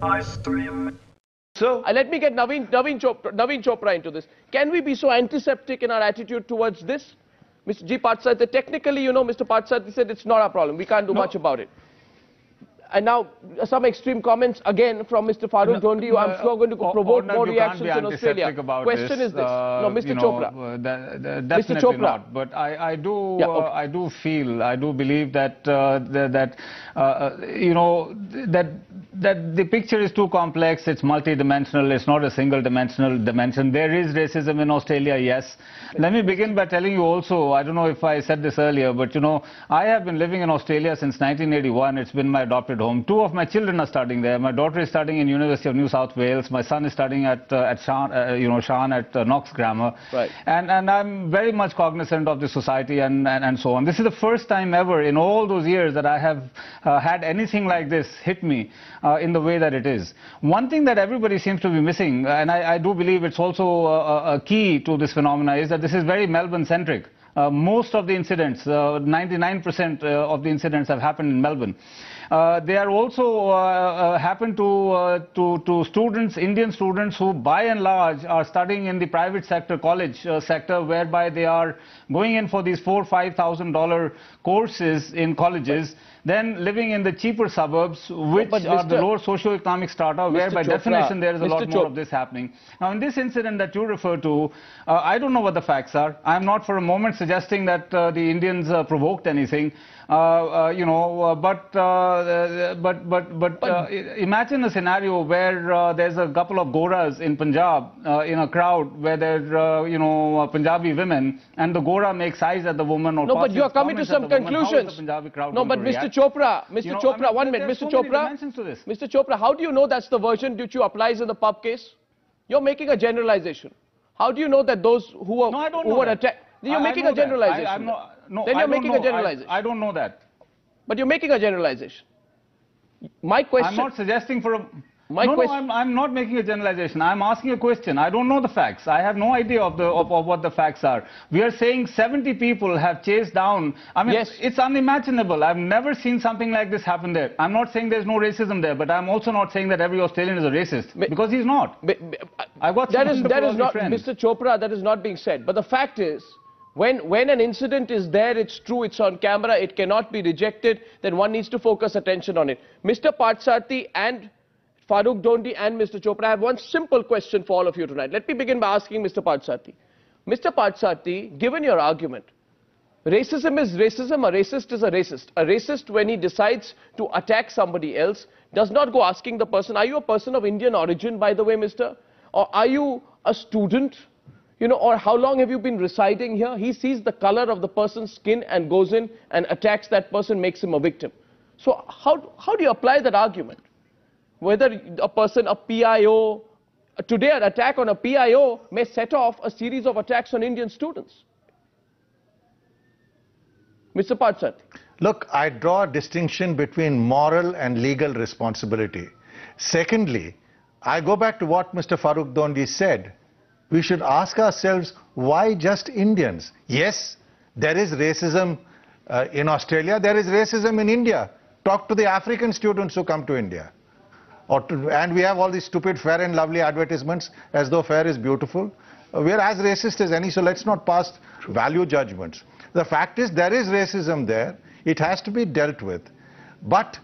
Ice cream. So uh, let me get Naveen, Naveen, Chopra, Naveen Chopra into this. Can we be so antiseptic in our attitude towards this? Mr. G. Patsad, technically, you know, Mr. Patsad said it's not our problem. We can't do no. much about it. And now some extreme comments again from Mr. Farooq no, Dhondi. No, I'm sure going to provoke more reactions in Australia. Question this. is this? Uh, no, Mr. know, Chopra. Uh, that, that, uh, Mr. Chopra. Not. But I, I do, yeah, okay. uh, I do feel, I do believe that uh, that uh, you know that that the picture is too complex. It's multidimensional. It's not a single dimensional dimension. There is racism in Australia. Yes. Let me begin by telling you also. I don't know if I said this earlier, but you know, I have been living in Australia since 1981. It's been my adopted home. Two of my children are studying there. My daughter is studying in University of New South Wales. My son is studying at uh, at Shan, uh, you know, Sean at uh, Knox Grammar. Right. And and I'm very much cognizant of the society and, and and so on. This is the first time ever in all those years that I have uh, had anything like this hit me uh, in the way that it is. One thing that everybody seems to be missing, and I, I do believe it's also a, a key to this phenomena, is that this is very Melbourne-centric. Uh, most of the incidents, 99% uh, uh, of the incidents have happened in Melbourne. Uh, they are also uh, uh, happen to, uh, to, to students, Indian students who by and large are studying in the private sector, college sector, whereby they are going in for these four, five thousand dollar courses in colleges, then living in the cheaper suburbs, oh, which are the lower socioeconomic economic strata, where by Chopra, definition there is a Mr. lot more of this happening. Now, in this incident that you refer to, uh, I don't know what the facts are. I'm not for a moment suggesting that uh, the Indians uh, provoked anything, you know, but but but but uh, imagine a scenario where uh, there's a couple of goras in Punjab uh, in a crowd where there are uh, you know uh, Punjabi women, and the gora makes eyes at the woman or no, but you are coming to some conclusions. no, but Mr. Chopra, Mr. You know, Chopra, I mean, one minute, Mr. So Chopra, Mr. Chopra, how do you know that's the version which you applies in the pub case? You're making a generalization. How do you know that those who are no, who were attacked? You're I, making a generalization. Not, no, then you're making know. a generalization. I don't know that. But you're making a generalization. My question. I'm not suggesting for a. My no, question, no, I'm, I'm not making a generalization. I'm asking a question. I don't know the facts. I have no idea of, the, of, of what the facts are. We are saying 70 people have chased down. I mean, yes. it's unimaginable. I've never seen something like this happen there. I'm not saying there's no racism there, but I'm also not saying that every Australian is a racist. But, because he's not. But, but, uh, I got that is, that is not, friends. Mr. Chopra, that is not being said. But the fact is, when, when an incident is there, it's true, it's on camera, it cannot be rejected, then one needs to focus attention on it. Mr. Patsarthi and Farooq Dondi and Mr. Chopra, I have one simple question for all of you tonight. Let me begin by asking Mr. Patsarthi. Mr. Patsarthi, given your argument, racism is racism, a racist is a racist. A racist, when he decides to attack somebody else, does not go asking the person, are you a person of Indian origin, by the way, mister? Or are you a student? you know, or how long have you been residing here? He sees the color of the person's skin and goes in and attacks that person, makes him a victim. So how, how do you apply that argument? Whether a person, a PIO, today an attack on a PIO may set off a series of attacks on Indian students. Mr. Patsat. Look, I draw a distinction between moral and legal responsibility. Secondly, I go back to what Mr. Farooq Dondi said we should ask ourselves, why just Indians? Yes, there is racism uh, in Australia, there is racism in India. Talk to the African students who come to India. To, and we have all these stupid fair and lovely advertisements as though fair is beautiful. Uh, we're as racist as any, so let's not pass value judgments. The fact is there is racism there. It has to be dealt with. But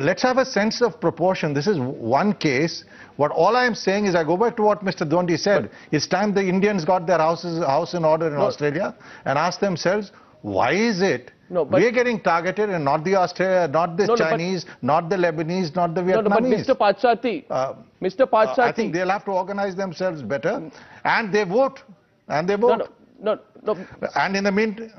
let's have a sense of proportion. This is one case. What all I am saying is I go back to what Mr. Dhondi said. it's time the Indians got their houses, house in order in no. Australia and ask themselves, why is it no, we're getting targeted and not the Australia, not the no, Chinese, no, but, not the Lebanese, not the Vietnamese. No, but Mr. Pachati, uh, Mr. Pachati. Uh, I think they'll have to organize themselves better and they vote. And they vote. No, And in the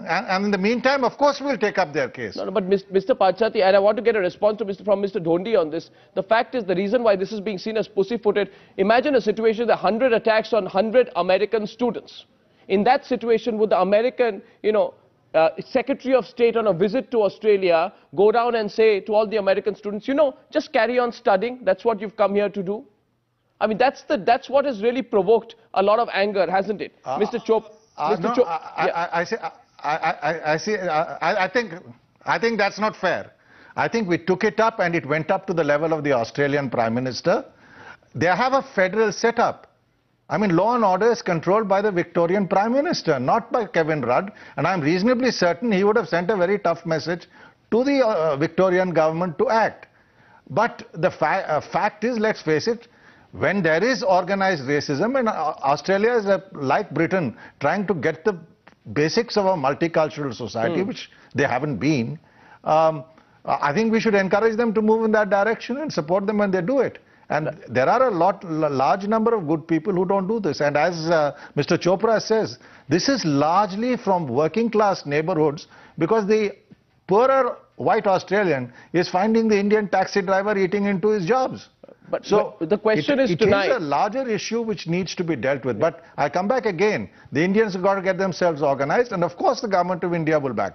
and in the meantime, of course, we'll take up their case. No, no, but Mr. Pachati, and I want to get a response to Mr. from Mr. Dhondi on this. The fact is, the reason why this is being seen as pussy-footed. Imagine a situation: the hundred attacks on hundred American students. In that situation, would the American, you know, uh, Secretary of State on a visit to Australia go down and say to all the American students, you know, just carry on studying. That's what you've come here to do. I mean, that's the that's what has really provoked a lot of anger, hasn't it, uh, Mr. Chop? Uh, no, I, yeah. I, I, I, I, see, uh, I, I think, I think that's not fair. I think we took it up and it went up to the level of the Australian Prime Minister. They have a federal setup. I mean, law and order is controlled by the Victorian Prime Minister, not by Kevin Rudd. And I'm reasonably certain he would have sent a very tough message to the uh, Victorian government to act. But the fa- uh, fact is, let's face it, when there is organized racism and uh, Australia is a, like Britain trying to get the basics of a multicultural society, mm. which they haven't been, um, I think we should encourage them to move in that direction and support them when they do it. And there are a lot, large number of good people who don't do this. And as uh, Mr. Chopra says, this is largely from working class neighborhoods because the poorer white Australian is finding the Indian taxi driver eating into his jobs. But so but the question it, is it tonight. It is a larger issue which needs to be dealt with. But I come back again. The Indians have got to get themselves organized, and of course, the government of India will back.